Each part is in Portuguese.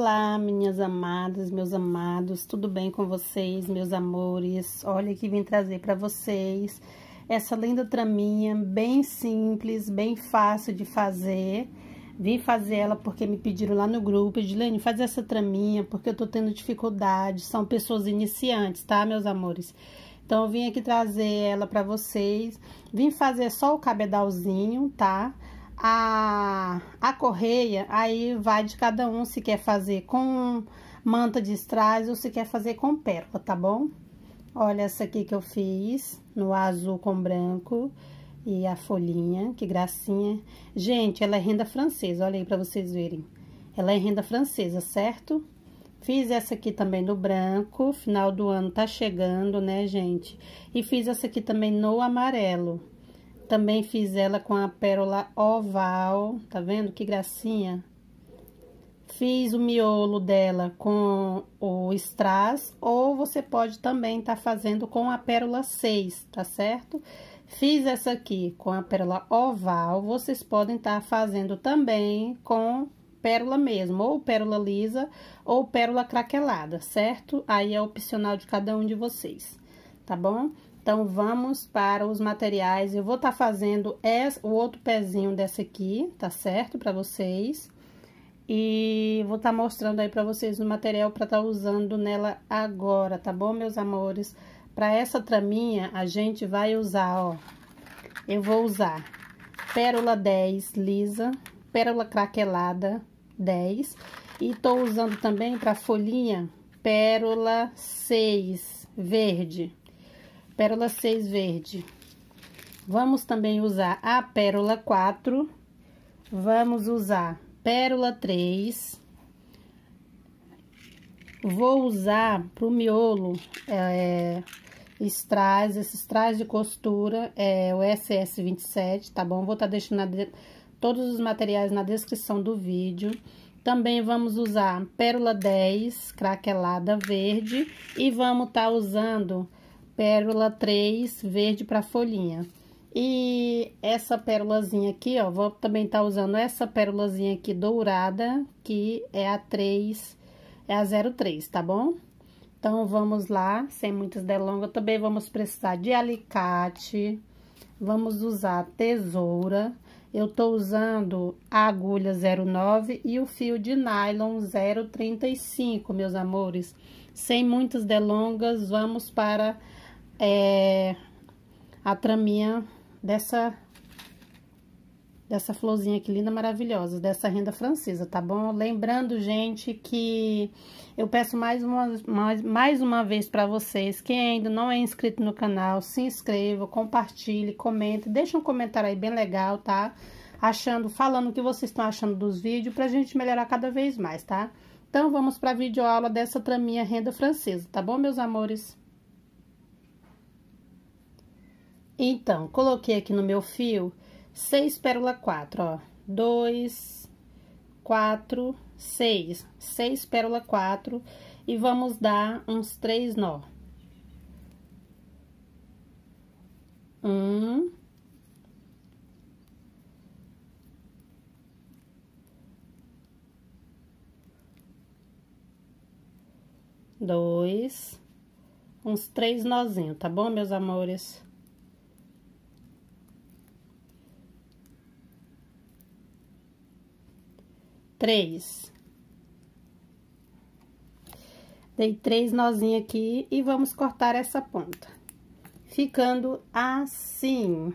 Olá, minhas amadas, meus amados, tudo bem com vocês, meus amores? Olha que vim trazer para vocês essa linda traminha, bem simples, bem fácil de fazer. Vim fazer ela porque me pediram lá no grupo, Edilene, faz essa traminha porque eu tô tendo dificuldade, são pessoas iniciantes, tá, meus amores? Então, eu vim aqui trazer ela para vocês, vim fazer só o cabedalzinho, tá? Tá? a, a correia, aí vai de cada um se quer fazer com manta de strass ou se quer fazer com pérola, tá bom? Olha essa aqui que eu fiz, no azul com branco, e a folhinha, que gracinha. Gente, ela é renda francesa, olha aí pra vocês verem. Ela é renda francesa, certo? Fiz essa aqui também no branco, final do ano tá chegando, né, gente? E fiz essa aqui também no amarelo. Também fiz ela com a pérola oval, tá vendo? Que gracinha. Fiz o miolo dela com o strass, ou você pode também tá fazendo com a pérola 6, tá certo? Fiz essa aqui com a pérola oval, vocês podem estar tá fazendo também com pérola mesmo, ou pérola lisa, ou pérola craquelada, certo? Aí é opcional de cada um de vocês, tá bom? Então, vamos para os materiais. Eu vou estar tá fazendo esse, o outro pezinho dessa aqui, tá certo? Pra vocês. E vou estar tá mostrando aí pra vocês o material pra estar tá usando nela agora, tá bom, meus amores? Pra essa traminha, a gente vai usar, ó. Eu vou usar pérola 10 lisa, pérola craquelada 10. E tô usando também pra folhinha pérola 6 verde, pérola 6 verde. Vamos também usar a pérola 4, vamos usar pérola 3. Vou usar pro miolo é, strass, esses strass de costura, é o SS27, tá bom? Vou estar tá deixando de, todos os materiais na descrição do vídeo. Também vamos usar pérola 10, craquelada verde. E vamos estar tá usando pérola 3 verde para folhinha. E essa pérolazinha aqui, ó, vou também tá usando essa pérolazinha aqui dourada, que é a 3, é a 03, tá bom? Então, vamos lá, sem muitas delongas, também vamos precisar de alicate, vamos usar tesoura, eu tô usando a agulha 09 e o fio de nylon 035, meus amores. Sem muitas delongas, vamos para é, a traminha dessa, dessa florzinha aqui, linda, maravilhosa, dessa renda francesa, tá bom? Lembrando, gente, que eu peço mais uma, mais, mais uma vez para vocês, quem ainda não é inscrito no canal, se inscreva, compartilhe, comente, deixa um comentário aí bem legal, Tá? achando, falando o que vocês estão achando dos vídeos a gente melhorar cada vez mais, tá? Então, vamos para a videoaula dessa traminha renda francesa, tá bom, meus amores? Então, coloquei aqui no meu fio seis pérola quatro, ó. Dois, quatro, seis. Seis pérola quatro e vamos dar uns três nó. Um. Dois, uns três nozinhos, tá bom, meus amores? três. Dei três nozinhos aqui e vamos cortar essa ponta. Ficando assim.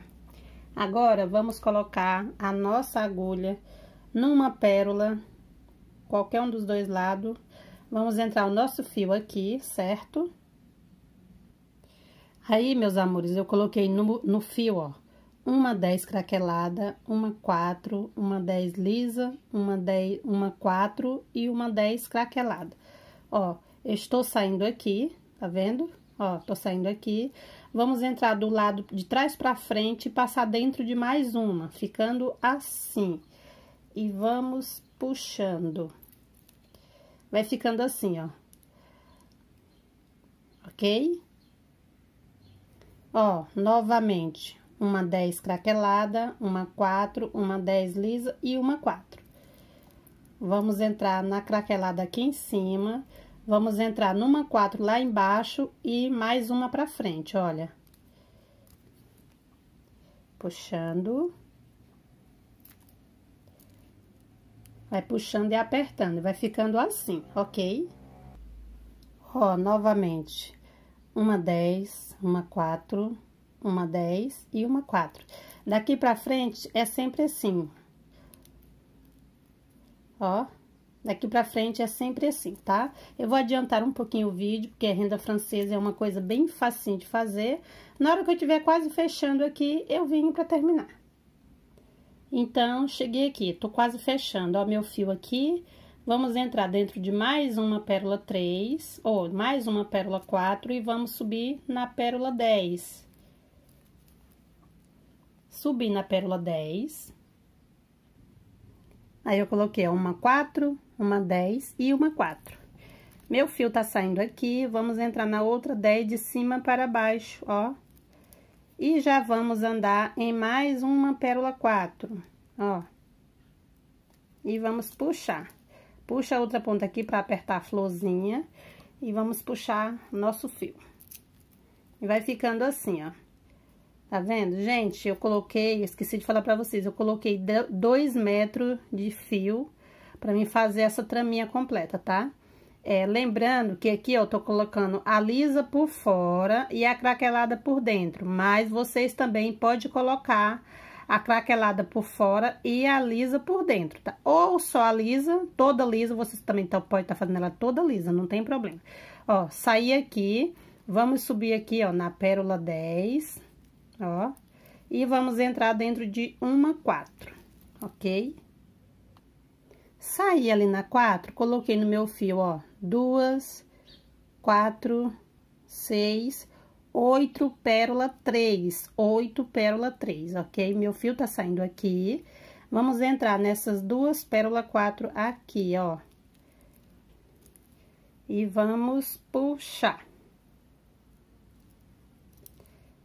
Agora, vamos colocar a nossa agulha numa pérola, qualquer um dos dois lados. Vamos entrar o nosso fio aqui, certo? Aí, meus amores, eu coloquei no, no fio, ó uma 10 craquelada, uma 4, uma 10 lisa, uma 10, uma 4 e uma 10 craquelada. Ó, eu estou saindo aqui, tá vendo? Ó, tô saindo aqui. Vamos entrar do lado de trás para frente e passar dentro de mais uma, ficando assim. E vamos puxando. Vai ficando assim, ó. Ok? Ó, novamente, uma 10 craquelada, uma 4, uma 10 lisa e uma 4. Vamos entrar na craquelada aqui em cima, vamos entrar numa 4 lá embaixo e mais uma pra frente, olha. Puxando. Vai puxando e apertando, vai ficando assim, ok? Ó, novamente, uma 10, uma 4, uma 10 e uma 4. Daqui pra frente, é sempre assim. Ó, daqui pra frente é sempre assim, tá? Eu vou adiantar um pouquinho o vídeo, porque a renda francesa é uma coisa bem facinho de fazer. Na hora que eu tiver quase fechando aqui, eu venho pra terminar. Então, cheguei aqui, tô quase fechando, ó, meu fio aqui. Vamos entrar dentro de mais uma pérola 3, ou mais uma pérola 4, e vamos subir na pérola 10 subi na pérola 10. Aí, eu coloquei uma 4, uma 10 e uma 4. Meu fio tá saindo aqui, vamos entrar na outra 10 de cima para baixo, ó. E já vamos andar em mais uma pérola 4, ó. E vamos puxar. Puxa a outra ponta aqui para apertar a florzinha e vamos puxar nosso fio. E vai ficando assim, ó. Tá vendo, gente? Eu coloquei, esqueci de falar pra vocês, eu coloquei dois metros de fio pra mim fazer essa traminha completa, tá? É, lembrando que aqui, ó, eu tô colocando a lisa por fora e a craquelada por dentro, mas vocês também podem colocar a craquelada por fora e a lisa por dentro, tá? Ou só a lisa, toda lisa, vocês também tá, pode estar tá fazendo ela toda lisa, não tem problema. Ó, saí aqui, vamos subir aqui, ó, na pérola 10, ó. E vamos entrar dentro de uma quatro, ok? Saí ali na quatro, coloquei no meu fio, ó, duas, quatro, seis, oito pérola três, oito pérola três, ok? Meu fio tá saindo aqui. Vamos entrar nessas duas pérola quatro aqui, ó. E vamos puxar.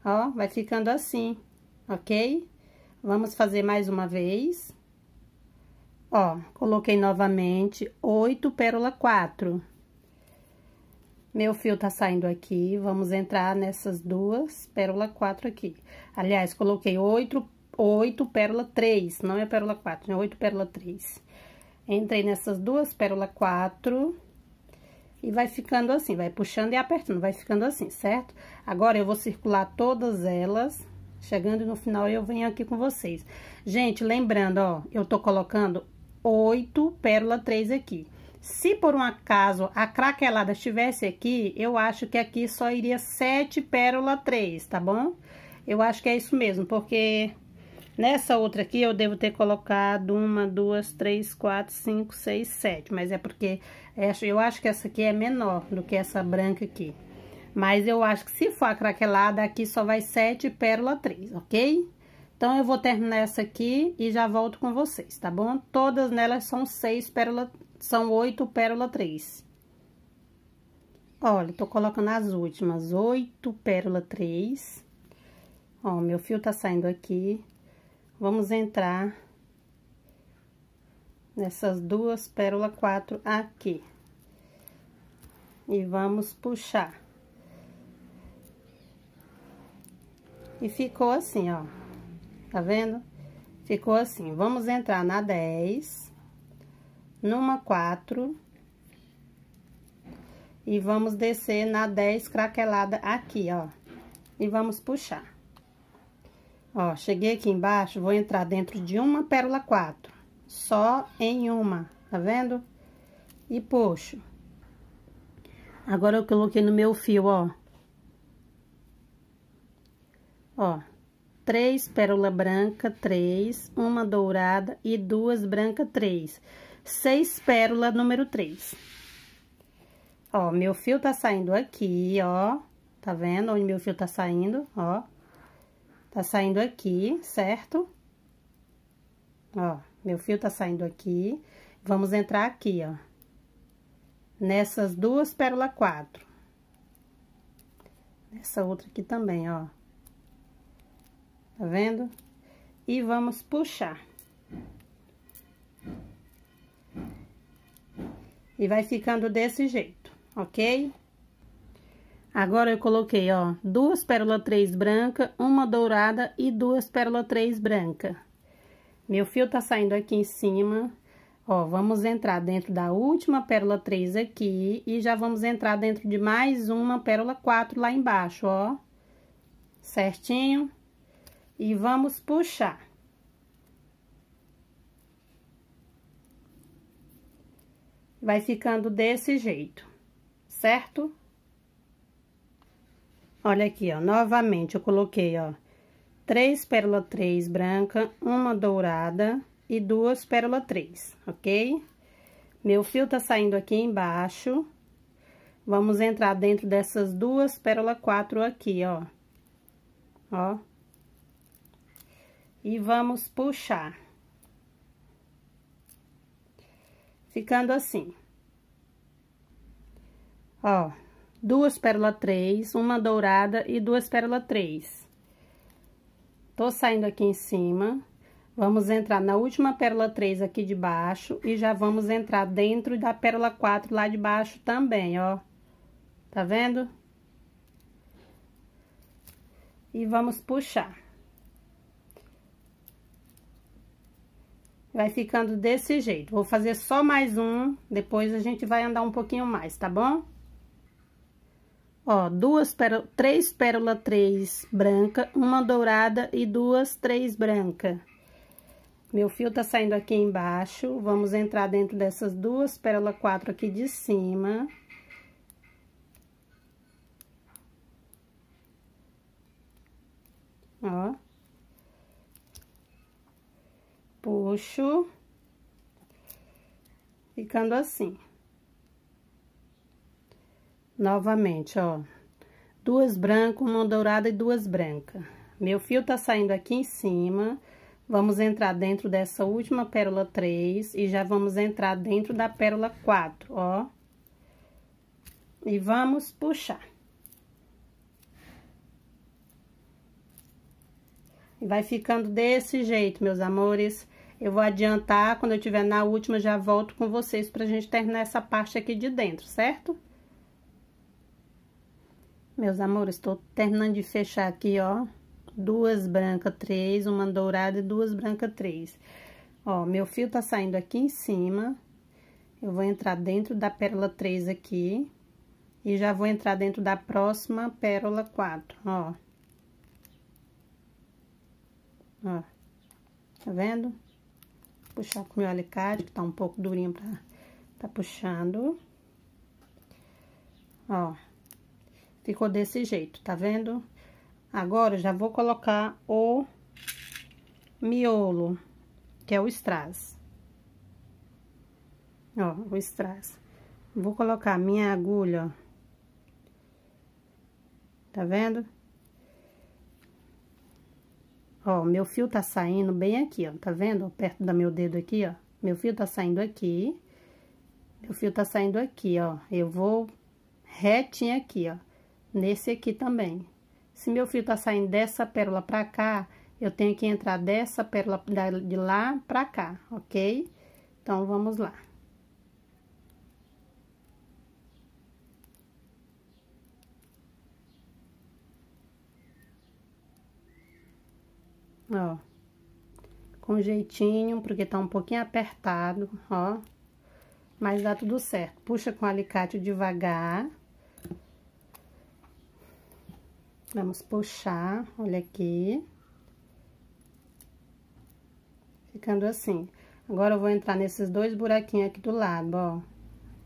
Ó, vai ficando assim, ok? Vamos fazer mais uma vez. Ó, coloquei novamente oito pérola quatro. Meu fio tá saindo aqui, vamos entrar nessas duas pérola quatro aqui. Aliás, coloquei oito, oito pérola três, não é pérola quatro, é oito pérola três. Entrei nessas duas pérola quatro e vai ficando assim, vai puxando e apertando, vai ficando assim, certo? Agora, eu vou circular todas elas, chegando no final eu venho aqui com vocês. Gente, lembrando, ó, eu tô colocando oito pérola três aqui. Se por um acaso a craquelada estivesse aqui, eu acho que aqui só iria sete pérola três, tá bom? Eu acho que é isso mesmo, porque Nessa outra aqui, eu devo ter colocado uma, duas, três, quatro, cinco, seis, sete. Mas é porque eu acho que essa aqui é menor do que essa branca aqui. Mas eu acho que se for a craquelada, aqui só vai sete pérola três, ok? Então, eu vou terminar essa aqui e já volto com vocês, tá bom? Todas nelas são seis pérola, são oito pérola três. Olha, tô colocando as últimas, oito pérola três. Ó, meu fio tá saindo aqui, vamos entrar nessas duas pérola quatro aqui. E vamos puxar. E ficou assim, ó. Tá vendo? Ficou assim. Vamos entrar na 10, numa 4, e vamos descer na 10 craquelada aqui, ó. E vamos puxar. Ó, cheguei aqui embaixo, vou entrar dentro de uma pérola 4. Só em uma, tá vendo? E puxo. Agora, eu coloquei no meu fio, ó. Ó, três pérola branca, três, uma dourada e duas branca, três. Seis pérola número três. Ó, meu fio tá saindo aqui, ó. Tá vendo onde meu fio tá saindo, ó. Tá saindo aqui, certo? Ó, meu fio tá saindo aqui. Vamos entrar aqui, ó. Nessas duas pérola quatro. Nessa outra aqui também, ó. Tá vendo? E vamos puxar. E vai ficando desse jeito, ok? Agora eu coloquei, ó, duas pérola três branca, uma dourada e duas pérola três branca. Meu fio tá saindo aqui em cima, ó, vamos entrar dentro da última pérola três aqui e já vamos entrar dentro de mais uma pérola quatro lá embaixo, ó. Certinho? E vamos puxar. Vai ficando desse jeito, certo? Olha aqui, ó, novamente eu coloquei, ó, três pérola três branca, uma dourada e duas pérola três, ok? Meu fio tá saindo aqui embaixo. Vamos entrar dentro dessas duas pérola quatro aqui, ó. Ó. E vamos puxar. Ficando assim. Ó duas pérola três, uma dourada e duas pérola três. Tô saindo aqui em cima, vamos entrar na última pérola três aqui de baixo e já vamos entrar dentro da pérola quatro lá de baixo também, ó. Tá vendo? E vamos puxar. Vai ficando desse jeito. Vou fazer só mais um, depois a gente vai andar um pouquinho mais, tá bom? Ó, duas pérola, três pérola três branca, uma dourada e duas três branca. Meu fio tá saindo aqui embaixo, vamos entrar dentro dessas duas pérola quatro aqui de cima. Ó. Puxo. Ficando assim. Novamente, ó. Duas brancas, uma dourada e duas brancas. Meu fio tá saindo aqui em cima. Vamos entrar dentro dessa última pérola 3 e já vamos entrar dentro da pérola 4, ó. E vamos puxar. E vai ficando desse jeito, meus amores. Eu vou adiantar, quando eu tiver na última, já volto com vocês pra gente terminar essa parte aqui de dentro, certo? Meus amores, estou terminando de fechar aqui, ó, duas brancas três, uma dourada e duas brancas três. Ó, meu fio tá saindo aqui em cima, eu vou entrar dentro da pérola três aqui, e já vou entrar dentro da próxima pérola quatro, ó. Ó, tá vendo? Vou puxar com meu alicate, que tá um pouco durinho pra tá puxando. Ó. Ficou desse jeito, tá vendo? Agora, já vou colocar o miolo, que é o strass. Ó, o strass. Vou colocar minha agulha, ó. Tá vendo? Ó, meu fio tá saindo bem aqui, ó. Tá vendo? Perto do meu dedo aqui, ó. Meu fio tá saindo aqui. Meu fio tá saindo aqui, ó. Eu vou retinho aqui, ó nesse aqui também. Se meu fio tá saindo dessa pérola pra cá, eu tenho que entrar dessa pérola de lá pra cá, ok? Então, vamos lá. Ó, com jeitinho, porque tá um pouquinho apertado, ó. Mas dá tudo certo. Puxa com o alicate devagar. Vamos puxar, olha aqui. Ficando assim. Agora, eu vou entrar nesses dois buraquinhos aqui do lado, ó.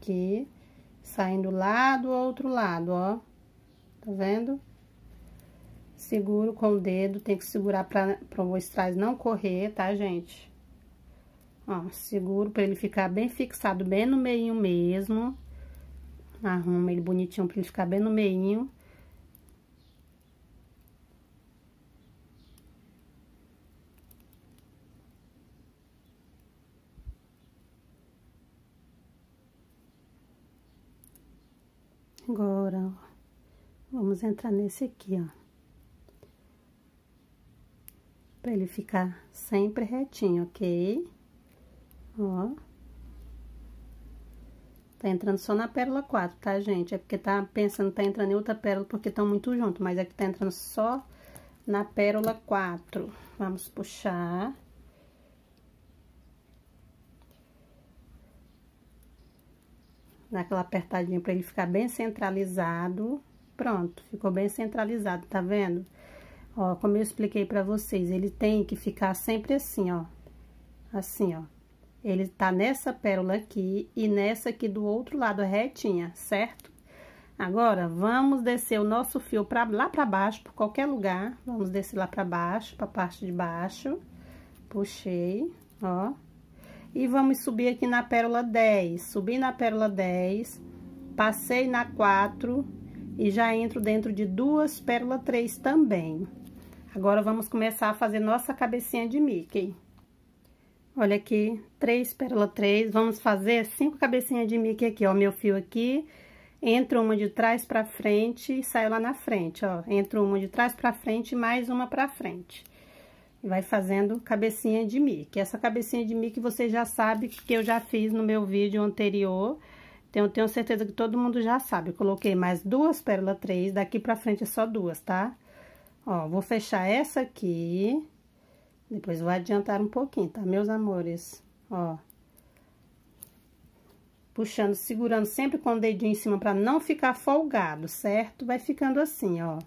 Aqui, saindo lá do outro lado, ó. Tá vendo? Seguro com o dedo, tem que segurar pra, pra o estrás não correr, tá, gente? Ó, seguro pra ele ficar bem fixado, bem no meinho mesmo. Arruma ele bonitinho pra ele ficar bem no meinho. vamos entrar nesse aqui, ó. Pra ele ficar sempre retinho, ok? Ó. Tá entrando só na pérola 4, tá, gente? É porque tá pensando tá entrando em outra pérola porque estão muito junto, mas aqui tá entrando só na pérola 4. Vamos puxar. Dá aquela apertadinha pra ele ficar bem centralizado. Pronto, ficou bem centralizado, tá vendo? Ó, como eu expliquei pra vocês, ele tem que ficar sempre assim, ó. Assim, ó. Ele tá nessa pérola aqui e nessa aqui do outro lado, retinha, certo? Agora, vamos descer o nosso fio pra, lá pra baixo, por qualquer lugar. Vamos descer lá pra baixo, pra parte de baixo. Puxei, ó. E vamos subir aqui na pérola 10. Subi na pérola 10, passei na 4 e já entro dentro de duas pérola três também. Agora, vamos começar a fazer nossa cabecinha de Mickey. Olha aqui, três pérola três, vamos fazer cinco cabecinhas de Mickey aqui, ó, meu fio aqui. Entro uma de trás pra frente e saio lá na frente, ó. Entro uma de trás pra frente e mais uma pra frente. Vai fazendo cabecinha de Mickey. Essa cabecinha de Mickey você já sabe que eu já fiz no meu vídeo anterior, tenho, tenho certeza que todo mundo já sabe. Eu coloquei mais duas pérolas três, daqui pra frente é só duas, tá? Ó, vou fechar essa aqui. Depois vou adiantar um pouquinho, tá, meus amores? Ó. Puxando, segurando sempre com o dedinho em cima pra não ficar folgado, certo? Vai ficando assim, ó.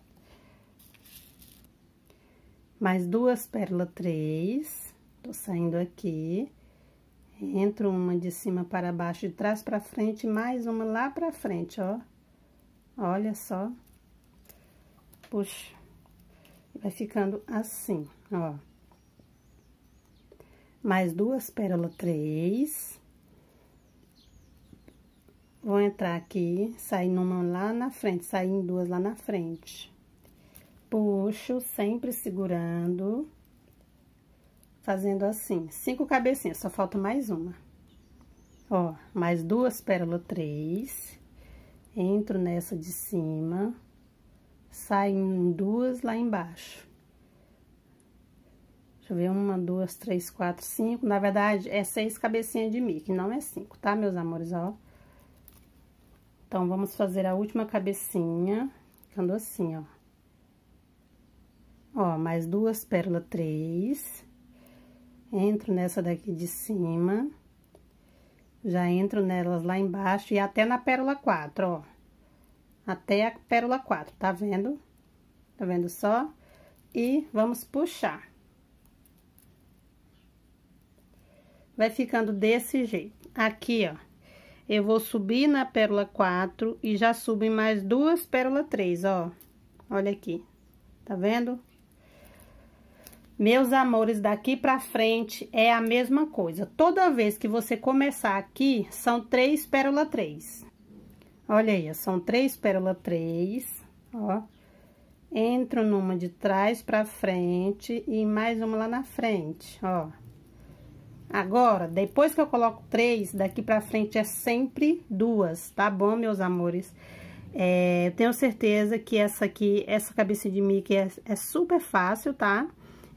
Mais duas pérolas três. Tô saindo aqui. Entro uma de cima para baixo, de trás para frente, mais uma lá para frente, ó. Olha só. Puxa. Vai ficando assim, ó. Mais duas pérolas, três. Vou entrar aqui, sair numa lá na frente, sair em duas lá na frente. Puxo, sempre segurando fazendo assim, cinco cabecinhas, só falta mais uma. Ó, mais duas pérolas, três. Entro nessa de cima, saem duas lá embaixo. Deixa eu ver, uma, duas, três, quatro, cinco. Na verdade, é seis cabecinhas de mic, não é cinco, tá, meus amores, ó. Então, vamos fazer a última cabecinha, ficando assim, ó. Ó, mais duas pérolas, três. Entro nessa daqui de cima. Já entro nelas lá embaixo e até na pérola 4, ó. Até a pérola 4, tá vendo? Tá vendo só? E vamos puxar. Vai ficando desse jeito. Aqui, ó. Eu vou subir na pérola 4 e já subo em mais duas pérola 3, ó. Olha aqui. Tá vendo? Meus amores, daqui pra frente é a mesma coisa. Toda vez que você começar aqui, são três pérola três. Olha aí, são três pérola três, ó. Entro numa de trás pra frente e mais uma lá na frente, ó. Agora, depois que eu coloco três, daqui pra frente é sempre duas, tá bom, meus amores? É, tenho certeza que essa aqui, essa cabeça de Mickey é, é super fácil, Tá?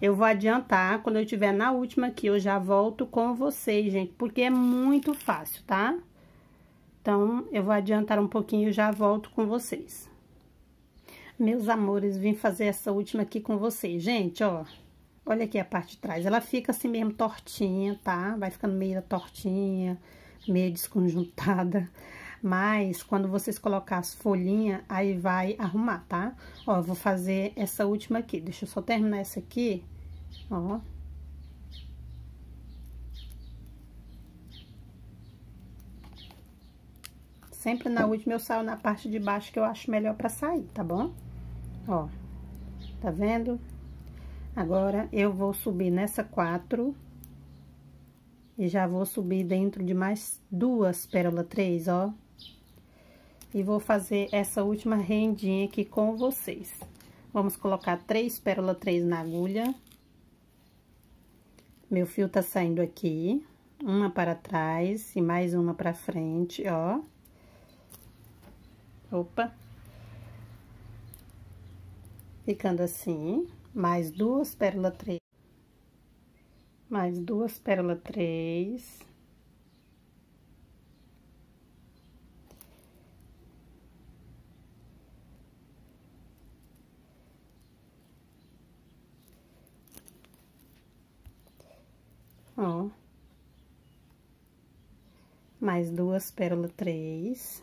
Eu vou adiantar, quando eu tiver na última aqui, eu já volto com vocês, gente, porque é muito fácil, tá? Então, eu vou adiantar um pouquinho e já volto com vocês. Meus amores, vim fazer essa última aqui com vocês. Gente, ó, olha aqui a parte de trás. Ela fica assim mesmo tortinha, tá? Vai ficando meio tortinha, meio desconjuntada mas quando vocês colocar as folhinhas, aí vai arrumar, tá? Ó, eu vou fazer essa última aqui, deixa eu só terminar essa aqui, ó. Sempre na última eu saio na parte de baixo que eu acho melhor pra sair, tá bom? Ó, tá vendo? Agora, eu vou subir nessa quatro e já vou subir dentro de mais duas pérola três, ó. E vou fazer essa última rendinha aqui com vocês. Vamos colocar três pérola três na agulha. Meu fio tá saindo aqui, uma para trás e mais uma para frente, ó. Opa! Ficando assim, mais duas pérola três, mais duas pérola três. ó. Mais duas pérolas três.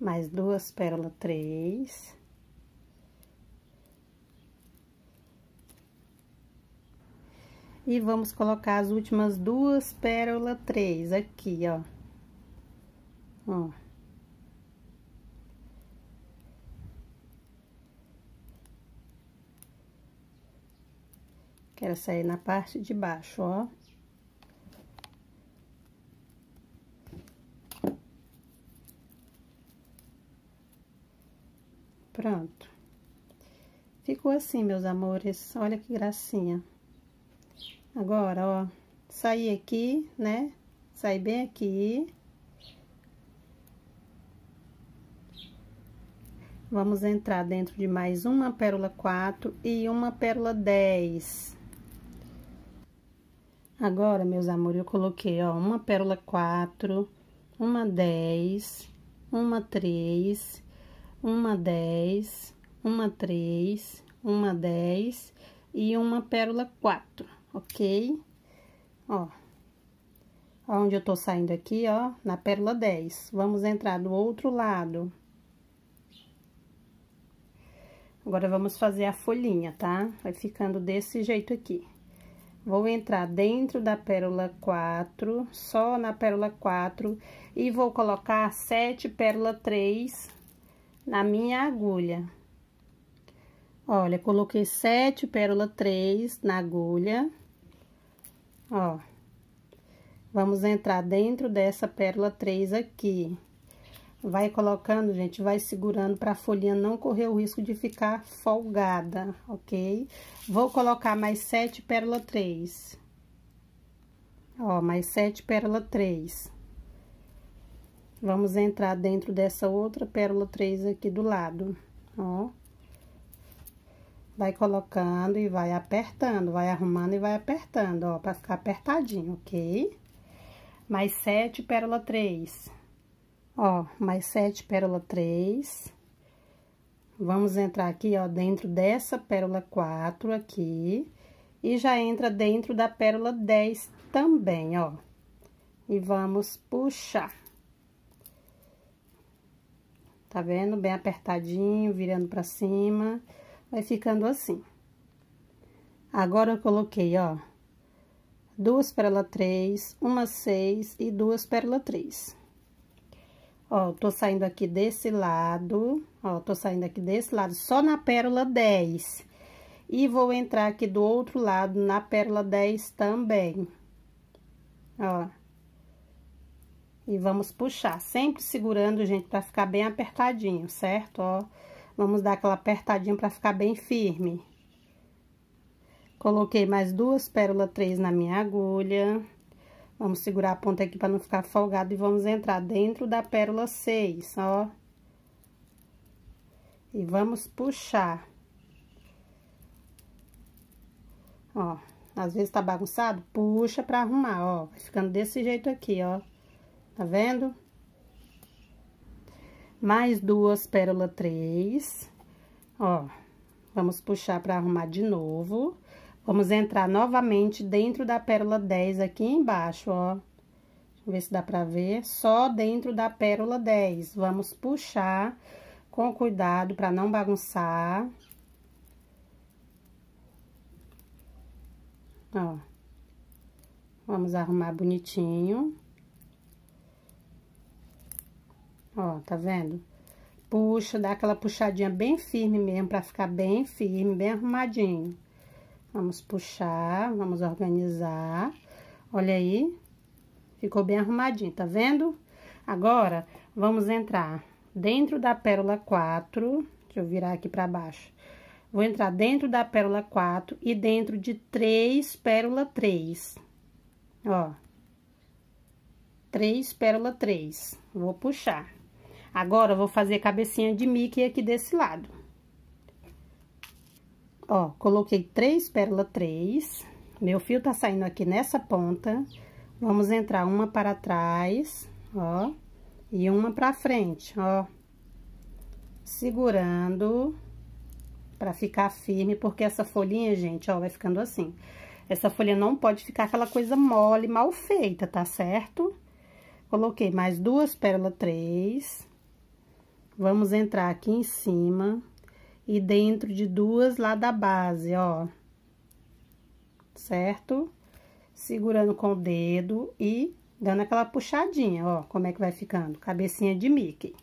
Mais duas pérolas três. E vamos colocar as últimas duas pérolas três aqui, ó. Ó. que ela na parte de baixo, ó. Pronto. Ficou assim, meus amores. Olha que gracinha. Agora, ó, sair aqui, né? Sai bem aqui. Vamos entrar dentro de mais uma pérola 4 e uma pérola 10. Agora, meus amores, eu coloquei, ó, uma pérola 4, uma 10, uma 3, uma 10, uma 3, uma 10 e uma pérola 4, ok? Ó, onde eu tô saindo aqui, ó, na pérola 10. Vamos entrar do outro lado. Agora, vamos fazer a folhinha, tá? Vai ficando desse jeito aqui. Vou entrar dentro da pérola 4, só na pérola 4, e vou colocar 7 pérola 3 na minha agulha. Olha, coloquei 7 pérola 3 na agulha, ó. Vamos entrar dentro dessa pérola 3 aqui. Vai colocando, gente, vai segurando para a folhinha não correr o risco de ficar folgada, ok? Vou colocar mais sete pérola três. Ó, mais sete pérola três. Vamos entrar dentro dessa outra pérola três aqui do lado, ó. Vai colocando e vai apertando, vai arrumando e vai apertando, ó, para ficar apertadinho, ok? Mais sete pérola três. Ó, mais sete pérola três. Vamos entrar aqui, ó, dentro dessa pérola quatro aqui. E já entra dentro da pérola dez também, ó. E vamos puxar. Tá vendo? Bem apertadinho, virando pra cima. Vai ficando assim. Agora, eu coloquei, ó, duas pérola três, uma seis e duas pérola três. Ó, tô saindo aqui desse lado, ó, tô saindo aqui desse lado, só na pérola 10. E vou entrar aqui do outro lado, na pérola 10 também. Ó. E vamos puxar, sempre segurando, gente, pra ficar bem apertadinho, certo? Ó, vamos dar aquela apertadinha pra ficar bem firme. Coloquei mais duas pérola 3 na minha agulha. Vamos segurar a ponta aqui para não ficar folgado e vamos entrar dentro da pérola 6, ó. E vamos puxar. Ó, às vezes tá bagunçado, puxa para arrumar, ó. Vai ficando desse jeito aqui, ó. Tá vendo? Mais duas pérola 3, ó. Vamos puxar para arrumar de novo. Vamos entrar novamente dentro da pérola 10 aqui embaixo, ó. Deixa eu ver se dá pra ver. Só dentro da pérola 10. Vamos puxar com cuidado pra não bagunçar. Ó. Vamos arrumar bonitinho. Ó, tá vendo? Puxa, dá aquela puxadinha bem firme mesmo, pra ficar bem firme, bem arrumadinho. Vamos puxar, vamos organizar. Olha aí, ficou bem arrumadinho, tá vendo? Agora, vamos entrar dentro da pérola 4, deixa eu virar aqui pra baixo. Vou entrar dentro da pérola 4 e dentro de 3 pérola 3, ó. 3 pérola 3, vou puxar. Agora, eu vou fazer a cabecinha de Mickey aqui desse lado. Ó, coloquei três pérola três. Meu fio tá saindo aqui nessa ponta. Vamos entrar uma para trás, ó, e uma para frente, ó. Segurando pra ficar firme, porque essa folhinha, gente, ó, vai ficando assim. Essa folha não pode ficar aquela coisa mole, mal feita, tá certo? Coloquei mais duas pérola três. Vamos entrar aqui em cima e dentro de duas lá da base, ó. Certo? Segurando com o dedo e dando aquela puxadinha, ó, como é que vai ficando, cabecinha de Mickey.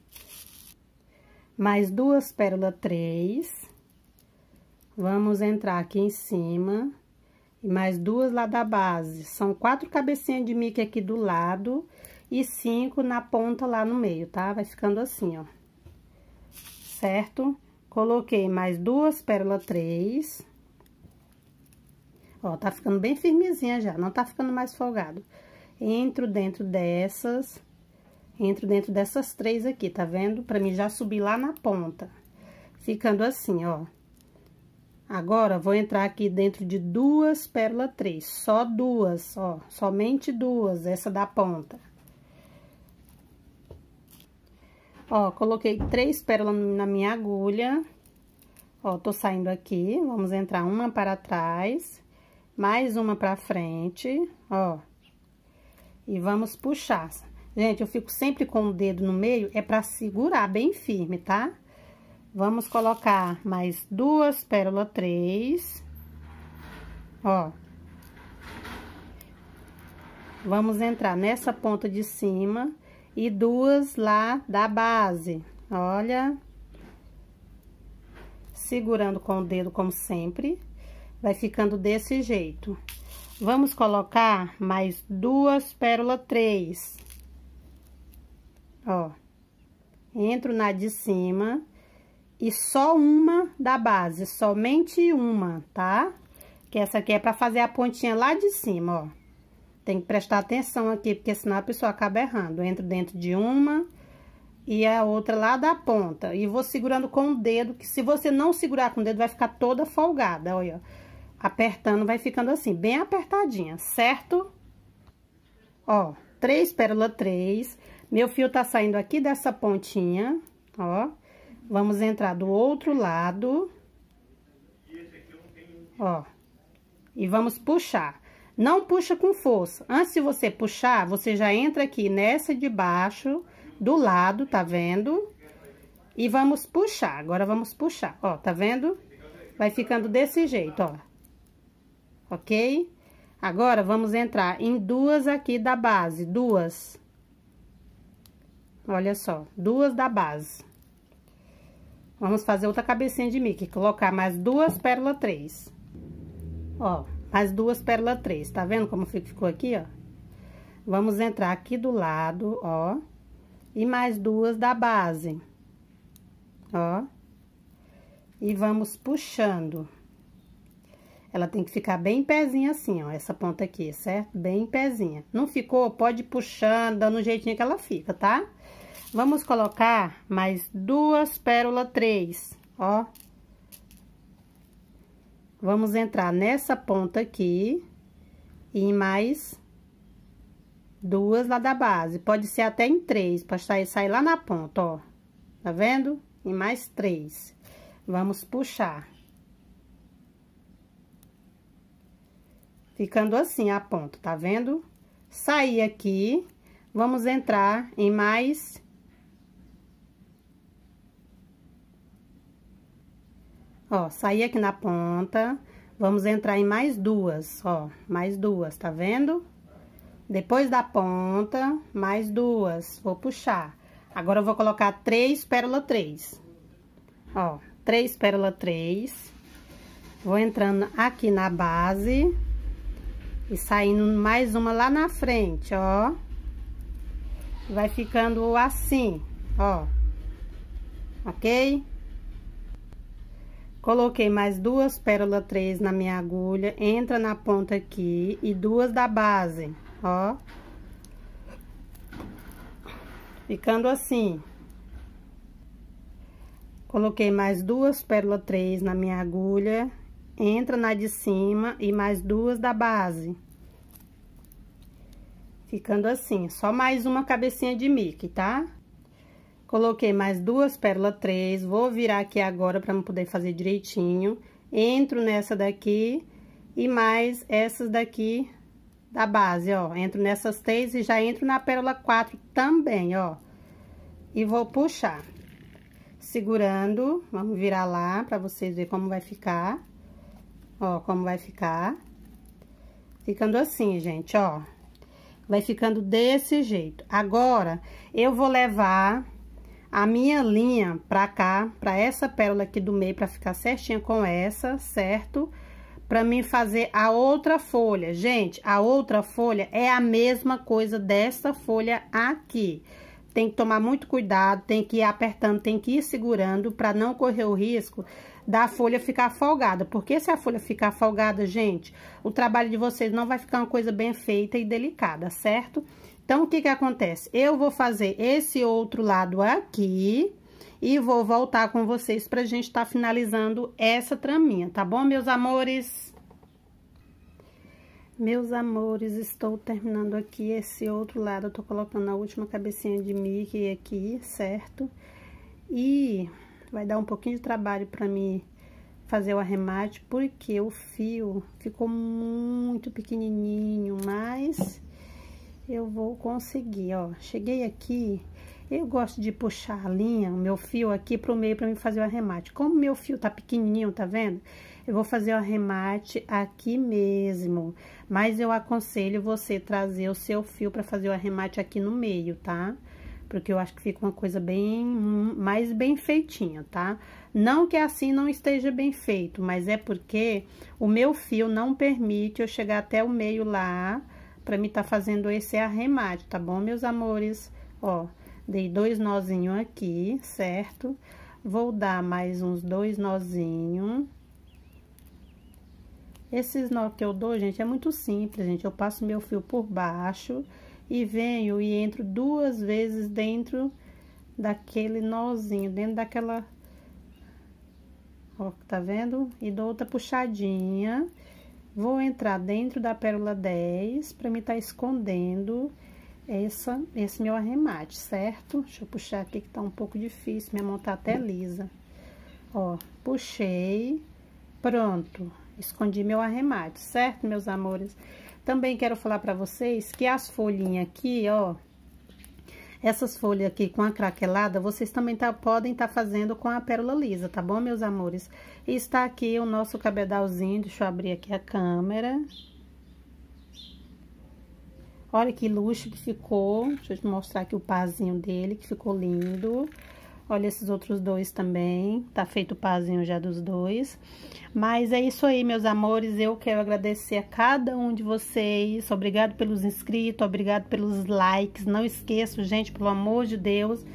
Mais duas pérolas três. Vamos entrar aqui em cima. E mais duas lá da base. São quatro cabecinhas de Mickey aqui do lado e cinco na ponta lá no meio, tá? Vai ficando assim, ó. Certo? Coloquei mais duas pérola três. Ó, tá ficando bem firmezinha já, não tá ficando mais folgado. Entro dentro dessas, entro dentro dessas três aqui, tá vendo? Pra mim já subir lá na ponta. Ficando assim, ó. Agora, vou entrar aqui dentro de duas pérola três, só duas, ó, somente duas, essa da ponta. Ó, coloquei três pérolas na minha agulha. Ó, tô saindo aqui, vamos entrar uma para trás, mais uma para frente, ó. E vamos puxar. Gente, eu fico sempre com o dedo no meio, é para segurar bem firme, tá? Vamos colocar mais duas pérolas, três, ó. Vamos entrar nessa ponta de cima e duas lá da base. Olha, segurando com o dedo, como sempre, vai ficando desse jeito. Vamos colocar mais duas pérola três. Ó, entro na de cima e só uma da base, somente uma, tá? Que essa aqui é pra fazer a pontinha lá de cima, ó. Tem que prestar atenção aqui, porque senão a pessoa acaba errando. entro dentro de uma e a outra lá da ponta. E vou segurando com o dedo, que se você não segurar com o dedo, vai ficar toda folgada, olha. Apertando, vai ficando assim, bem apertadinha, certo? Ó, três pérola três. Meu fio tá saindo aqui dessa pontinha, ó. Vamos entrar do outro lado. Ó. E vamos puxar. Não puxa com força. Antes de você puxar, você já entra aqui nessa de baixo, do lado, tá vendo? E vamos puxar. Agora, vamos puxar. Ó, tá vendo? Vai ficando desse jeito, ó. Ok? Agora, vamos entrar em duas aqui da base, duas. Olha só, duas da base. Vamos fazer outra cabecinha de Mickey. colocar mais duas pérola três. Ó. Mais duas pérolas três, tá vendo como ficou aqui, ó? Vamos entrar aqui do lado, ó, e mais duas da base, ó, e vamos puxando. Ela tem que ficar bem pezinha assim, ó, essa ponta aqui, certo? Bem pezinha. Não ficou? Pode ir puxando, dando o jeitinho que ela fica, tá? Vamos colocar mais duas pérolas três, ó, Vamos entrar nessa ponta aqui e em mais duas lá da base. Pode ser até em três, pra sair lá na ponta, ó. Tá vendo? Em mais três. Vamos puxar. Ficando assim a ponta, tá vendo? Sair aqui, vamos entrar em mais Ó, saí aqui na ponta, vamos entrar em mais duas, ó, mais duas, tá vendo? Depois da ponta, mais duas, vou puxar. Agora, eu vou colocar três pérola três. Ó, três pérola três. Vou entrando aqui na base e saindo mais uma lá na frente, ó. Vai ficando assim, ó. Ok? Coloquei mais duas pérola 3 na minha agulha, entra na ponta aqui e duas da base, ó. Ficando assim. Coloquei mais duas pérola 3 na minha agulha, entra na de cima e mais duas da base. Ficando assim, só mais uma cabecinha de mic, tá? Coloquei mais duas pérolas três, vou virar aqui agora para não poder fazer direitinho. Entro nessa daqui e mais essas daqui da base, ó. Entro nessas três e já entro na pérola quatro também, ó. E vou puxar. Segurando, vamos virar lá para vocês verem como vai ficar. Ó, como vai ficar. Ficando assim, gente, ó. Vai ficando desse jeito. Agora, eu vou levar a minha linha pra cá, pra essa pérola aqui do meio, pra ficar certinha com essa, certo? Pra mim fazer a outra folha. Gente, a outra folha é a mesma coisa dessa folha aqui. Tem que tomar muito cuidado, tem que ir apertando, tem que ir segurando pra não correr o risco da folha ficar folgada. Porque se a folha ficar folgada, gente, o trabalho de vocês não vai ficar uma coisa bem feita e delicada, certo? Então, o que que acontece? Eu vou fazer esse outro lado aqui e vou voltar com vocês pra gente tá finalizando essa traminha, tá bom, meus amores? Meus amores, estou terminando aqui esse outro lado, eu tô colocando a última cabecinha de Mickey aqui, certo? E vai dar um pouquinho de trabalho pra mim fazer o arremate, porque o fio ficou muito pequenininho, mas eu vou conseguir, ó. Cheguei aqui, eu gosto de puxar a linha, o meu fio aqui pro meio para me fazer o arremate. Como meu fio tá pequenininho, tá vendo? Eu vou fazer o arremate aqui mesmo. Mas eu aconselho você trazer o seu fio para fazer o arremate aqui no meio, tá? Porque eu acho que fica uma coisa bem, mais bem feitinha, tá? Não que assim não esteja bem feito, mas é porque o meu fio não permite eu chegar até o meio lá para mim tá fazendo esse arremate, tá bom, meus amores? Ó, dei dois nozinhos aqui, certo? Vou dar mais uns dois nozinhos. Esses nó que eu dou, gente, é muito simples, gente. Eu passo meu fio por baixo e venho e entro duas vezes dentro daquele nozinho, dentro daquela... Ó, tá vendo? E dou outra puxadinha... Vou entrar dentro da pérola 10 para me estar tá escondendo essa, esse meu arremate, certo? Deixa eu puxar aqui que tá um pouco difícil, minha mão tá até lisa. Ó, puxei, pronto, escondi meu arremate, certo, meus amores? Também quero falar para vocês que as folhinhas aqui, ó, essas folhas aqui com a craquelada, vocês também tá, podem estar tá fazendo com a pérola lisa, tá bom, meus amores? E está aqui o nosso cabedalzinho, deixa eu abrir aqui a câmera. Olha que luxo que ficou, deixa eu te mostrar aqui o pazinho dele, que ficou lindo. Lindo. Olha esses outros dois também, tá feito o pazinho já dos dois. Mas é isso aí, meus amores, eu quero agradecer a cada um de vocês. Obrigado pelos inscritos, obrigado pelos likes. Não esqueço, gente, pelo amor de Deus,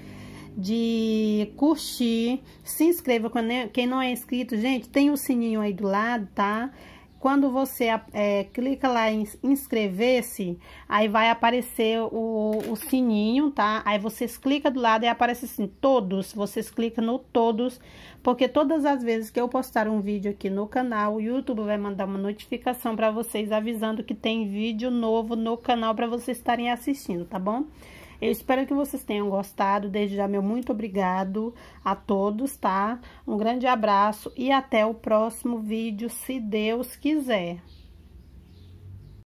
de curtir, se inscreva. É, quem não é inscrito, gente, tem o sininho aí do lado, tá? Quando você é, clica lá em inscrever-se, aí vai aparecer o, o sininho, tá? Aí vocês clica do lado e aparece assim, todos. Vocês clicam no todos, porque todas as vezes que eu postar um vídeo aqui no canal, o YouTube vai mandar uma notificação para vocês avisando que tem vídeo novo no canal para vocês estarem assistindo, tá bom? Eu espero que vocês tenham gostado. Desde já, meu muito obrigado a todos, tá? Um grande abraço e até o próximo vídeo, se Deus quiser.